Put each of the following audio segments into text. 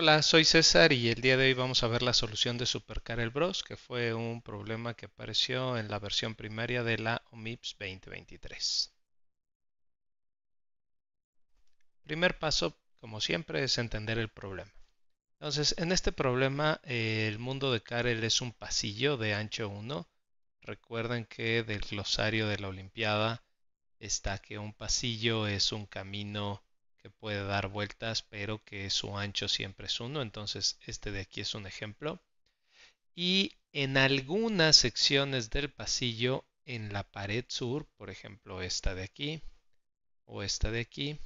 Hola, soy César y el día de hoy vamos a ver la solución de Supercarel Bros, que fue un problema que apareció en la versión primaria de la OMIPS 2023. Primer paso, como siempre, es entender el problema. Entonces, en este problema, el mundo de Carel es un pasillo de ancho 1. Recuerden que del glosario de la Olimpiada está que un pasillo es un camino que puede dar vueltas, pero que su ancho siempre es uno. Entonces, este de aquí es un ejemplo. Y en algunas secciones del pasillo, en la pared sur, por ejemplo, esta de aquí o esta de aquí,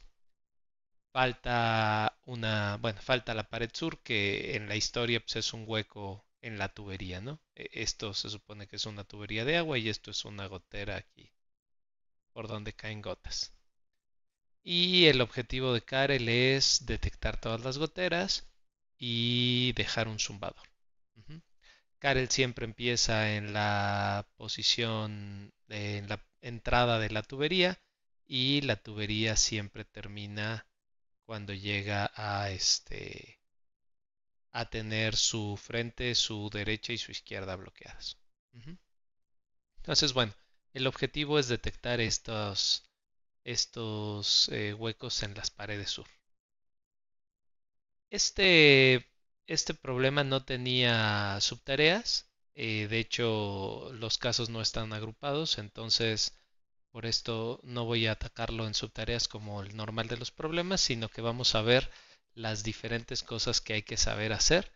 falta una, bueno, falta la pared sur que en la historia pues, es un hueco en la tubería, ¿no? E, esto se supone que es una tubería de agua y esto es una gotera aquí, por donde caen gotas. Y el objetivo de Karel es detectar todas las goteras y dejar un zumbador. Karel siempre empieza en la posición, de, en la entrada de la tubería y la tubería siempre termina cuando llega a este a tener su frente, su derecha y su izquierda bloqueadas. Entonces, bueno, el objetivo es detectar estos, estos eh, huecos en las paredes sur. Este, este problema no tenía subtareas, eh, de hecho los casos no están agrupados, entonces por esto no voy a atacarlo en subtareas como el normal de los problemas, sino que vamos a ver las diferentes cosas que hay que saber hacer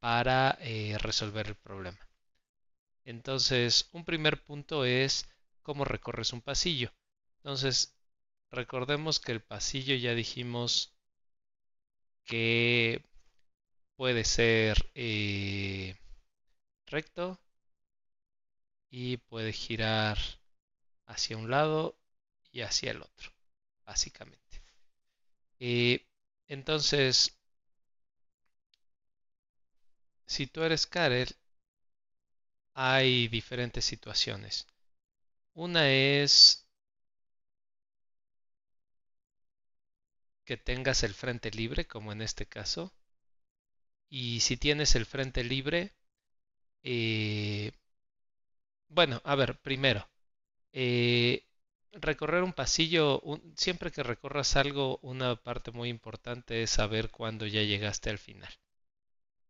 para eh, resolver el problema. Entonces, un primer punto es cómo recorres un pasillo. Entonces, Recordemos que el pasillo ya dijimos que puede ser eh, recto y puede girar hacia un lado y hacia el otro, básicamente. Eh, entonces, si tú eres Karel, hay diferentes situaciones. Una es que tengas el frente libre, como en este caso. Y si tienes el frente libre, eh, bueno, a ver, primero, eh, recorrer un pasillo, siempre que recorras algo, una parte muy importante es saber cuándo ya llegaste al final.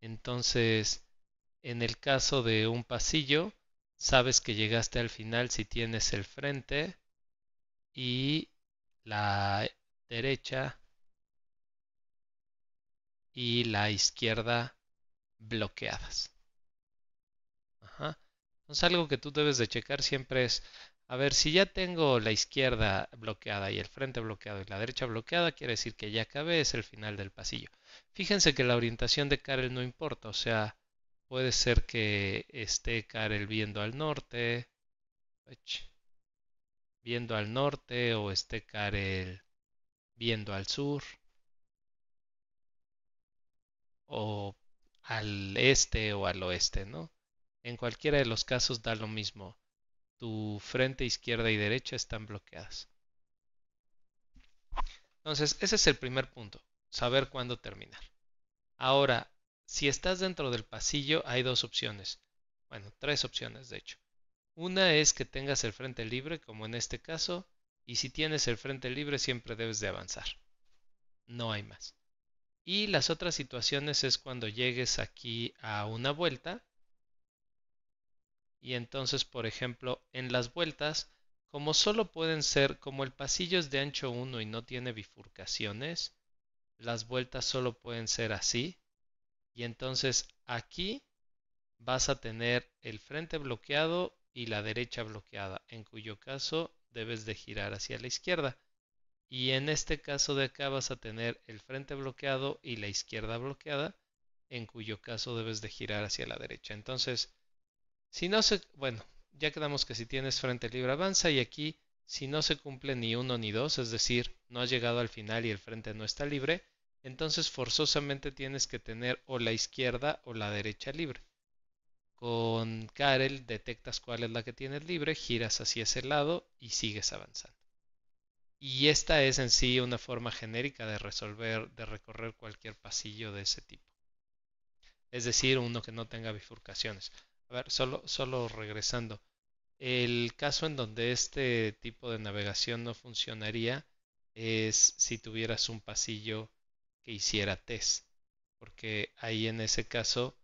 Entonces, en el caso de un pasillo, sabes que llegaste al final si tienes el frente y la derecha y la izquierda bloqueadas. Entonces algo que tú debes de checar siempre es, a ver, si ya tengo la izquierda bloqueada y el frente bloqueado y la derecha bloqueada, quiere decir que ya acabé, es el final del pasillo. Fíjense que la orientación de Karel no importa, o sea, puede ser que esté Karel viendo al norte, viendo al norte o esté Karel viendo al sur o al este o al oeste, ¿no? En cualquiera de los casos da lo mismo. Tu frente izquierda y derecha están bloqueadas. Entonces, ese es el primer punto, saber cuándo terminar. Ahora, si estás dentro del pasillo, hay dos opciones. Bueno, tres opciones, de hecho. Una es que tengas el frente libre, como en este caso, y si tienes el frente libre siempre debes de avanzar. No hay más. Y las otras situaciones es cuando llegues aquí a una vuelta. Y entonces, por ejemplo, en las vueltas, como solo pueden ser, como el pasillo es de ancho 1 y no tiene bifurcaciones, las vueltas solo pueden ser así. Y entonces aquí vas a tener el frente bloqueado y la derecha bloqueada, en cuyo caso debes de girar hacia la izquierda. Y en este caso de acá vas a tener el frente bloqueado y la izquierda bloqueada, en cuyo caso debes de girar hacia la derecha. Entonces, si no se... Bueno, ya quedamos que si tienes frente libre avanza y aquí si no se cumple ni uno ni dos, es decir, no has llegado al final y el frente no está libre, entonces forzosamente tienes que tener o la izquierda o la derecha libre. Con Karel detectas cuál es la que tienes libre, giras hacia ese lado y sigues avanzando. Y esta es en sí una forma genérica de resolver, de recorrer cualquier pasillo de ese tipo. Es decir, uno que no tenga bifurcaciones. A ver, solo, solo regresando. El caso en donde este tipo de navegación no funcionaría es si tuvieras un pasillo que hiciera test, porque ahí en ese caso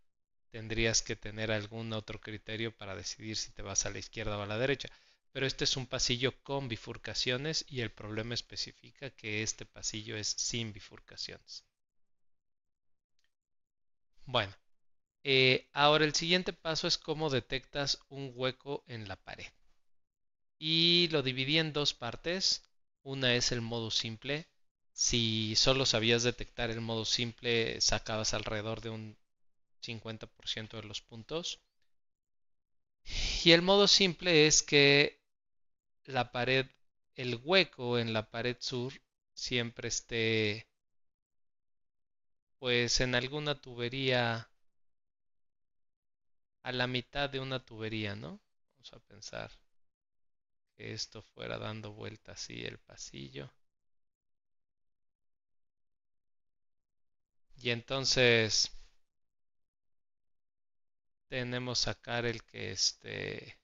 tendrías que tener algún otro criterio para decidir si te vas a la izquierda o a la derecha pero este es un pasillo con bifurcaciones y el problema especifica que este pasillo es sin bifurcaciones. Bueno, eh, ahora el siguiente paso es cómo detectas un hueco en la pared. Y lo dividí en dos partes. Una es el modo simple. Si solo sabías detectar el modo simple, sacabas alrededor de un 50% de los puntos. Y el modo simple es que la pared, el hueco en la pared sur siempre esté pues en alguna tubería, a la mitad de una tubería, ¿no? Vamos a pensar que esto fuera dando vuelta así el pasillo. Y entonces tenemos sacar el que este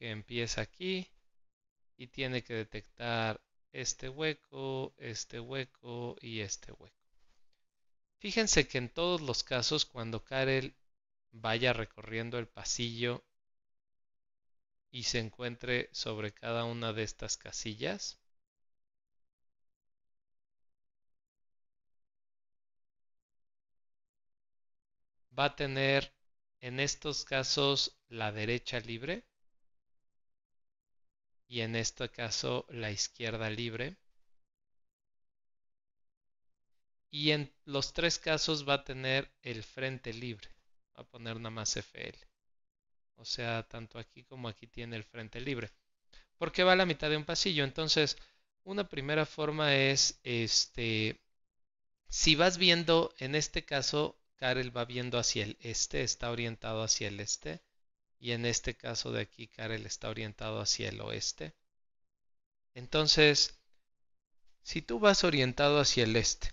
que empieza aquí y tiene que detectar este hueco, este hueco y este hueco. Fíjense que en todos los casos cuando Karel vaya recorriendo el pasillo y se encuentre sobre cada una de estas casillas, va a tener en estos casos la derecha libre y en este caso la izquierda libre. Y en los tres casos va a tener el frente libre. Va a poner nada más FL. O sea, tanto aquí como aquí tiene el frente libre. Porque va a la mitad de un pasillo. Entonces, una primera forma es, este, si vas viendo, en este caso, Karel va viendo hacia el este, está orientado hacia el este y en este caso de aquí Karel está orientado hacia el oeste. Entonces, si tú vas orientado hacia el este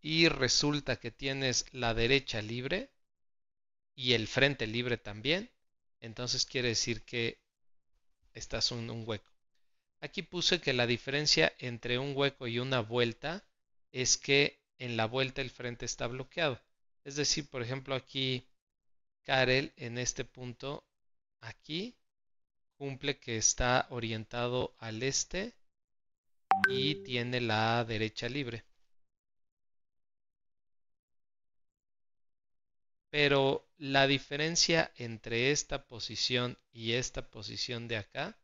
y resulta que tienes la derecha libre y el frente libre también, entonces quiere decir que estás en un, hueco. Aquí puse que la diferencia entre un hueco y una vuelta es que en la vuelta el frente está bloqueado. Es decir, por ejemplo, aquí Karel en este punto aquí cumple que está orientado al este y tiene la derecha libre. Pero la diferencia entre esta posición y esta posición de acá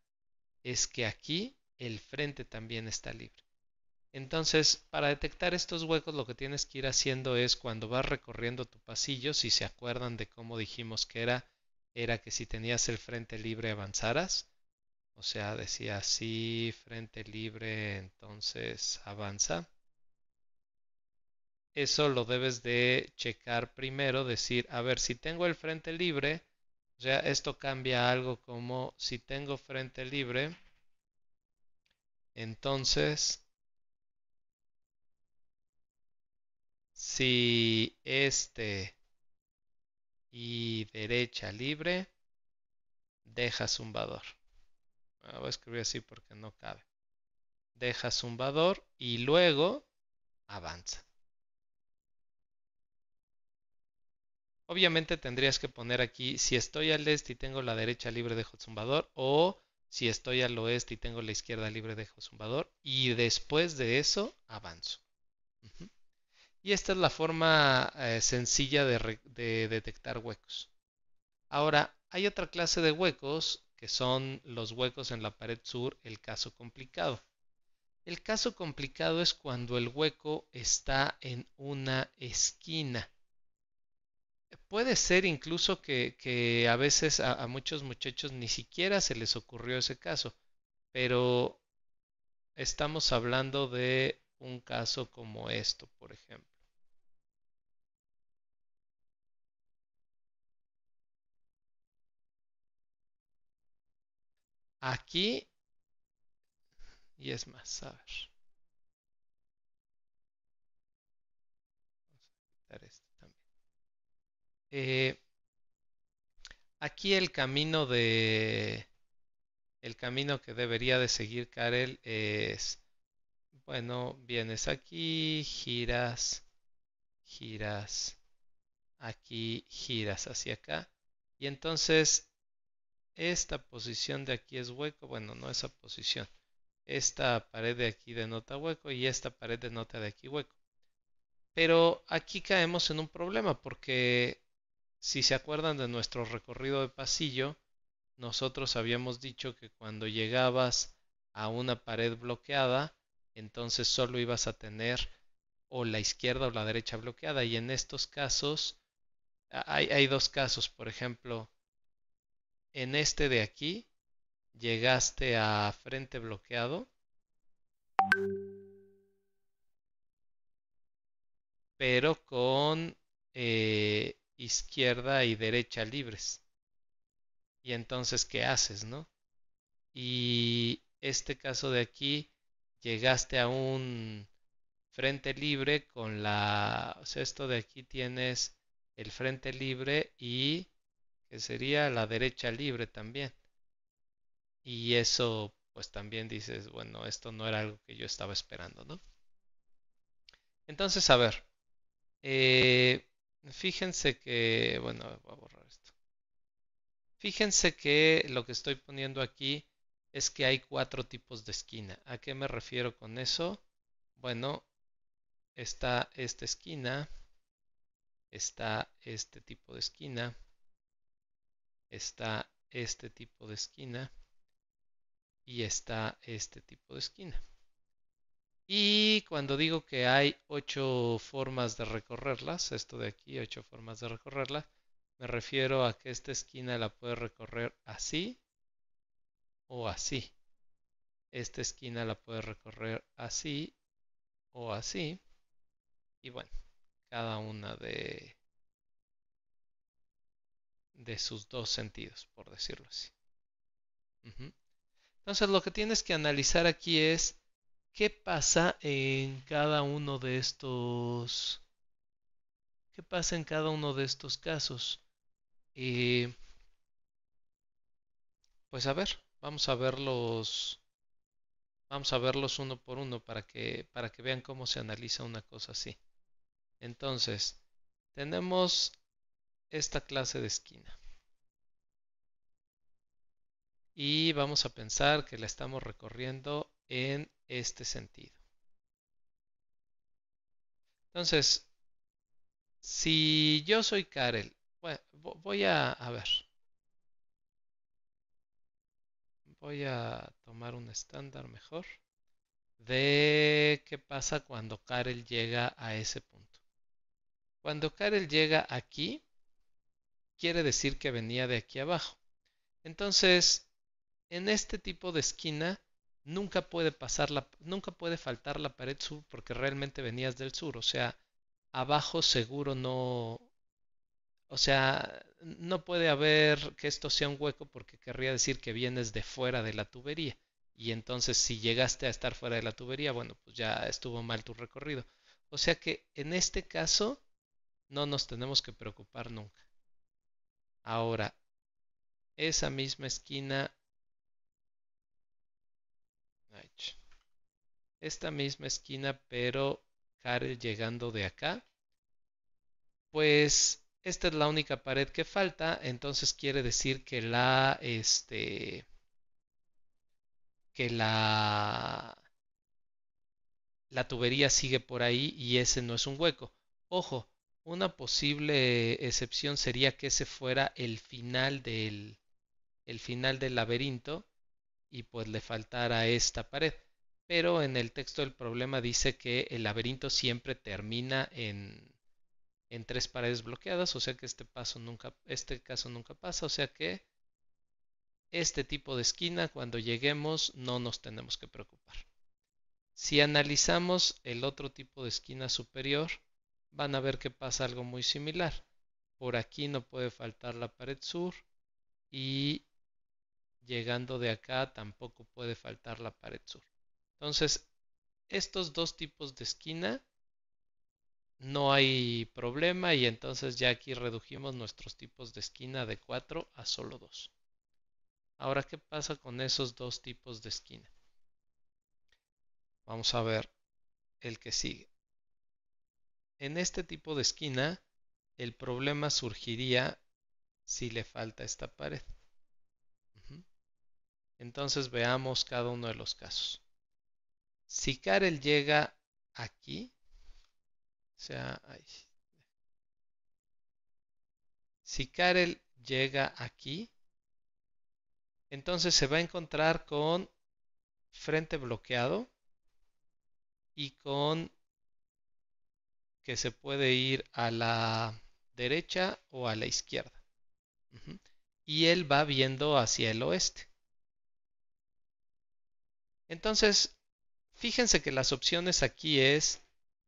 es que aquí el frente también está libre. Entonces, para detectar estos huecos, lo que tienes que ir haciendo es cuando vas recorriendo tu pasillo, si se acuerdan de cómo dijimos que era era que si tenías el frente libre avanzaras. O sea, decía si frente libre, entonces avanza. Eso lo debes de checar primero, decir, a ver, si tengo el frente libre, o sea, esto cambia algo como si tengo frente libre, entonces, si este y derecha libre, deja zumbador. Ah, voy a escribir así porque no cabe. Deja zumbador y luego avanza. Obviamente tendrías que poner aquí si estoy al este y tengo la derecha libre dejo zumbador o si estoy al oeste y tengo la izquierda libre dejo zumbador y después de eso avanzo. Y esta es la forma eh, sencilla de, detectar huecos. Ahora, hay otra clase de huecos que son los huecos en la pared sur, el caso complicado. El caso complicado es cuando el hueco está en una esquina. Puede ser incluso que, a veces a, muchos muchachos ni siquiera se les ocurrió ese caso, pero estamos hablando de un caso como esto, por ejemplo. aquí y es más, a ver. Este también. Eh, aquí el camino de el camino que debería de seguir Karel es bueno, vienes aquí, giras, giras, aquí, giras hacia acá. Y entonces esta posición de aquí es hueco, bueno, no esa posición. Esta pared de aquí denota hueco y esta pared denota de aquí hueco. Pero aquí caemos en un problema porque si se acuerdan de nuestro recorrido de pasillo, nosotros habíamos dicho que cuando llegabas a una pared bloqueada, entonces solo ibas a tener o la izquierda o la derecha bloqueada. Y en estos casos, hay, hay dos casos, por ejemplo, en este de aquí llegaste a frente bloqueado, pero con eh, izquierda y derecha libres. Y entonces, ¿qué haces, no? Y este caso de aquí, llegaste a un frente libre con la, o sea, esto de aquí tienes el frente libre y que sería la derecha libre también. Y eso, pues también dices, bueno, esto no era algo que yo estaba esperando, ¿no? Entonces, a ver, eh, fíjense que, bueno, voy a borrar esto. Fíjense que lo que estoy poniendo aquí es que hay cuatro tipos de esquina. ¿A qué me refiero con eso? Bueno, está esta esquina, está este tipo de esquina, está este tipo de esquina y está este tipo de esquina. Y cuando digo que hay ocho formas de recorrerlas, esto de aquí, ocho formas de recorrerla, me refiero a que esta esquina la puede recorrer así o así. Esta esquina la puede recorrer así o así. Y bueno, cada una de de sus dos sentidos, por decirlo así. Entonces lo que tienes que analizar aquí es qué pasa en cada uno de estos, qué pasa en cada uno de estos casos. Eh, pues a ver, vamos a verlos, vamos a verlos uno por uno para que para que vean cómo se analiza una cosa así. Entonces tenemos esta clase de esquina. Y vamos a pensar que la estamos recorriendo en este sentido. Entonces, si yo soy Karel, voy a, a ver. Voy a tomar un estándar mejor de qué pasa cuando Karel llega a ese punto. Cuando Karel llega aquí, quiere decir que venía de aquí abajo. Entonces, en este tipo de esquina nunca puede pasar la, nunca puede faltar la pared sur porque realmente venías del sur, o sea, abajo seguro no, o sea, no puede haber que esto sea un hueco porque querría decir que vienes de fuera de la tubería. Y entonces si llegaste a estar fuera de la tubería, bueno, pues ya estuvo mal tu recorrido. O sea que en este caso no nos tenemos que preocupar nunca. Ahora, esa misma esquina, esta misma esquina, pero Karel llegando de acá, pues esta es la única pared que falta, entonces quiere decir que la, este, que la, la tubería sigue por ahí y ese no es un hueco. Ojo, una posible excepción sería que ese fuera el final del, el final del laberinto y pues le faltara esta pared. Pero en el texto del problema dice que el laberinto siempre termina en, en tres paredes bloqueadas, o sea que este, paso nunca, este caso nunca pasa, o sea que este tipo de esquina cuando lleguemos no nos tenemos que preocupar. Si analizamos el otro tipo de esquina superior, van a ver que pasa algo muy similar. Por aquí no puede faltar la pared sur y llegando de acá tampoco puede faltar la pared sur. Entonces, estos dos tipos de esquina no hay problema y entonces ya aquí redujimos nuestros tipos de esquina de 4 a solo 2. Ahora, ¿qué pasa con esos dos tipos de esquina? Vamos a ver el que sigue en este tipo de esquina, el problema surgiría si le falta esta pared. Entonces veamos cada uno de los casos. Si Karel llega aquí, o sea, si Karel llega aquí, entonces se va a encontrar con frente bloqueado y con que se puede ir a la derecha o a la izquierda. Y él va viendo hacia el oeste. Entonces, fíjense que las opciones aquí es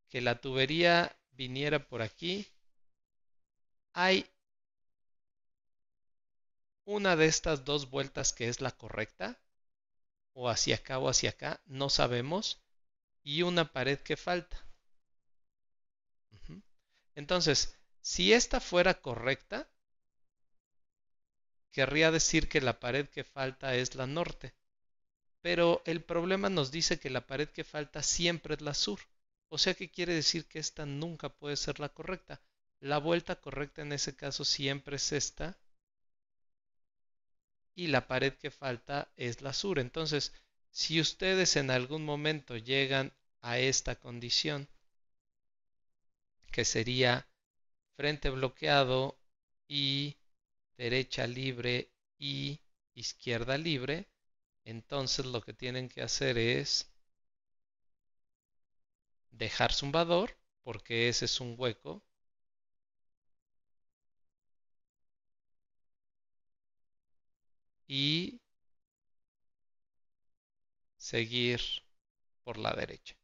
que la tubería viniera por aquí. Hay una de estas dos vueltas que es la correcta, o hacia acá o hacia acá, no sabemos, y una pared que falta. Entonces, si esta fuera correcta, querría decir que la pared que falta es la norte. Pero el problema nos dice que la pared que falta siempre es la sur. O sea que quiere decir que esta nunca puede ser la correcta. La vuelta correcta en ese caso siempre es esta. Y la pared que falta es la sur. Entonces, si ustedes en algún momento llegan a esta condición que sería frente bloqueado y derecha libre y izquierda libre, entonces lo que tienen que hacer es dejar zumbador, porque ese es un hueco. Y seguir por la derecha.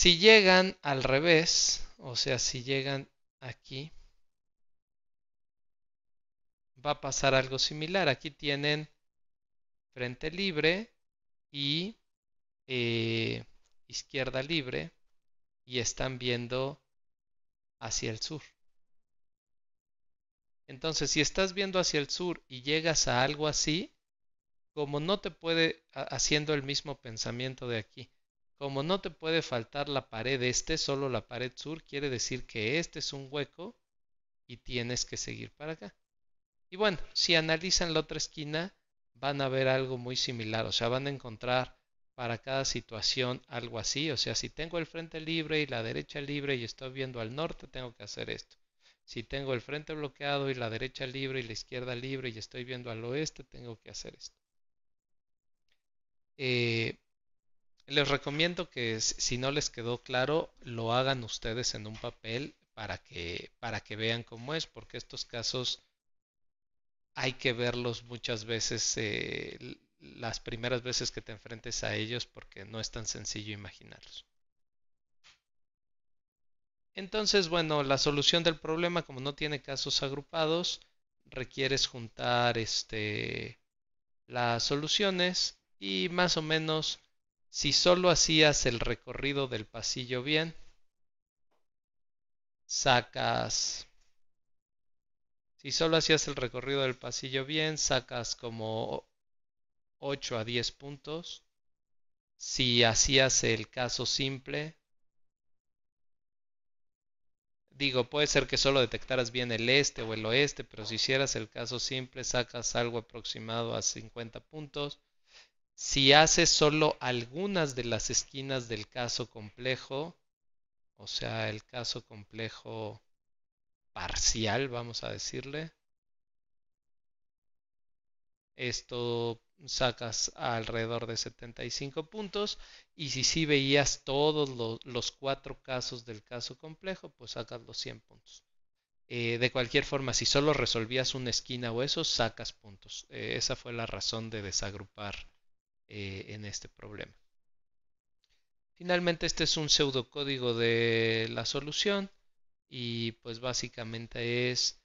Si llegan al revés, o sea, si llegan aquí, va a pasar algo similar. Aquí tienen frente libre y eh, izquierda libre y están viendo hacia el sur. Entonces, si estás viendo hacia el sur y llegas a algo así, como no te puede, haciendo el mismo pensamiento de aquí, como no te puede faltar la pared este, solo la pared sur, quiere decir que este es un hueco y tienes que seguir para acá. Y bueno, si analizan la otra esquina, van a ver algo muy similar, o sea, van a encontrar para cada situación algo así, o sea, si tengo el frente libre y la derecha libre y estoy viendo al norte, tengo que hacer esto. Si tengo el frente bloqueado y la derecha libre y la izquierda libre y estoy viendo al oeste, tengo que hacer esto. Eh, les recomiendo que si no les quedó claro, lo hagan ustedes en un papel para que, para que vean cómo es, porque estos casos hay que verlos muchas veces, eh, las primeras veces que te enfrentes a ellos, porque no es tan sencillo imaginarlos. Entonces, bueno, la solución del problema, como no tiene casos agrupados, requieres juntar este, las soluciones y más o menos si solo hacías el recorrido del pasillo bien, sacas, si solo hacías el recorrido del pasillo bien, sacas como 8 a 10 puntos. Si hacías el caso simple, digo, puede ser que solo detectaras bien el este o el oeste, pero si hicieras el caso simple, sacas algo aproximado a 50 puntos si haces solo algunas de las esquinas del caso complejo, o sea, el caso complejo parcial, vamos a decirle, esto sacas alrededor de 75 puntos y si sí veías todos los, cuatro casos del caso complejo, pues sacas los 100 puntos. Eh, de cualquier forma, si solo resolvías una esquina o eso, sacas puntos. Eh, esa fue la razón de desagrupar eh, en este problema. Finalmente, este es un pseudocódigo de la solución y pues básicamente es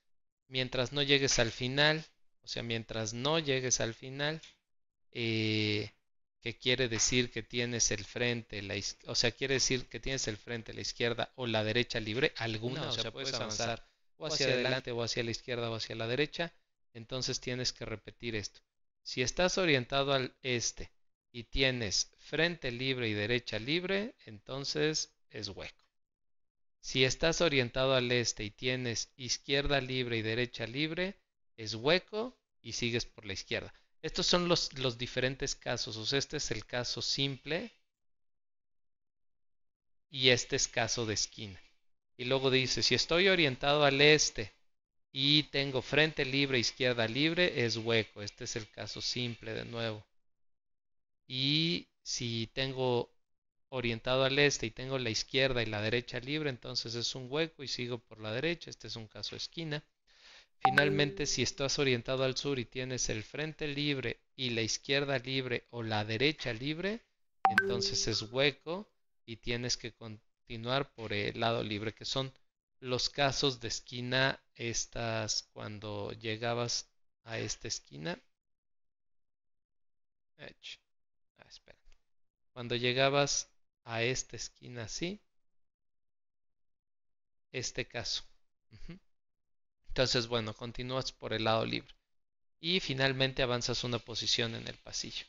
mientras no llegues al final, o sea, mientras no llegues al final, eh, que quiere decir que tienes el frente, la o sea, quiere decir que tienes el frente, la izquierda o la derecha libre, alguna, o, sea, puedes avanzar, o hacia adelante o hacia la izquierda o hacia la derecha, entonces tienes que repetir esto. Si estás orientado al este y tienes frente libre y derecha libre, entonces es hueco. Si estás orientado al este y tienes izquierda libre y derecha libre, es hueco y sigues por la izquierda. Estos son los, diferentes casos. este es el caso simple y este es caso de esquina. Y luego dice, si estoy orientado al este y tengo frente libre, izquierda libre, es hueco. Este es el caso simple de nuevo. Y si tengo orientado al este y tengo la izquierda y la derecha libre, entonces es un hueco y sigo por la derecha. Este es un caso esquina. Finalmente, si estás orientado al sur y tienes el frente libre y la izquierda libre o la derecha libre, entonces es hueco y tienes que continuar por el lado libre, que son los casos de esquina, estas cuando llegabas a esta esquina. Ah, cuando llegabas a esta esquina así, este caso. Entonces, bueno, continúas por el lado libre. Y finalmente avanzas una posición en el pasillo.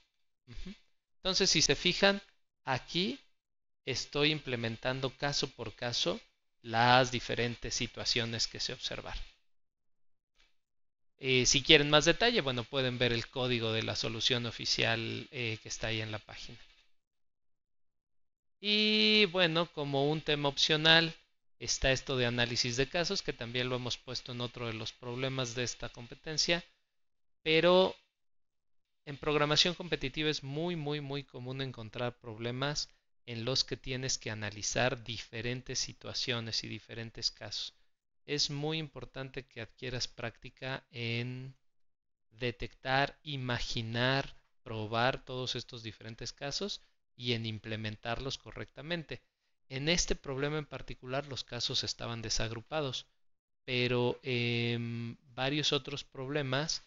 Entonces, si se fijan, aquí estoy implementando caso por caso las diferentes situaciones que se observan eh, si quieren más detalle, bueno, pueden ver el código de la solución oficial eh, que está ahí en la página. Y bueno, como un tema opcional está esto de análisis de casos, que también lo hemos puesto en otro de los problemas de esta competencia, pero en programación competitiva es muy, muy, muy común encontrar problemas en los que tienes que analizar diferentes situaciones y diferentes casos. Es muy importante que adquieras práctica en detectar, imaginar, probar todos estos diferentes casos y en implementarlos correctamente. En este problema en particular los casos estaban desagrupados, pero en em, varios otros problemas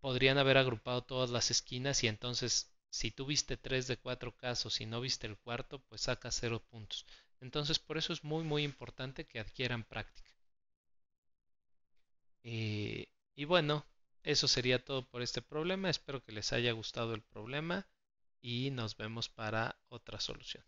podrían haber agrupado todas las esquinas y entonces si tuviste tres de cuatro casos y no viste el cuarto, pues saca cero puntos. Entonces, por eso es muy, muy importante que adquieran práctica. Eh, y bueno, eso sería todo por este problema. Espero que les haya gustado el problema y nos vemos para otra solución.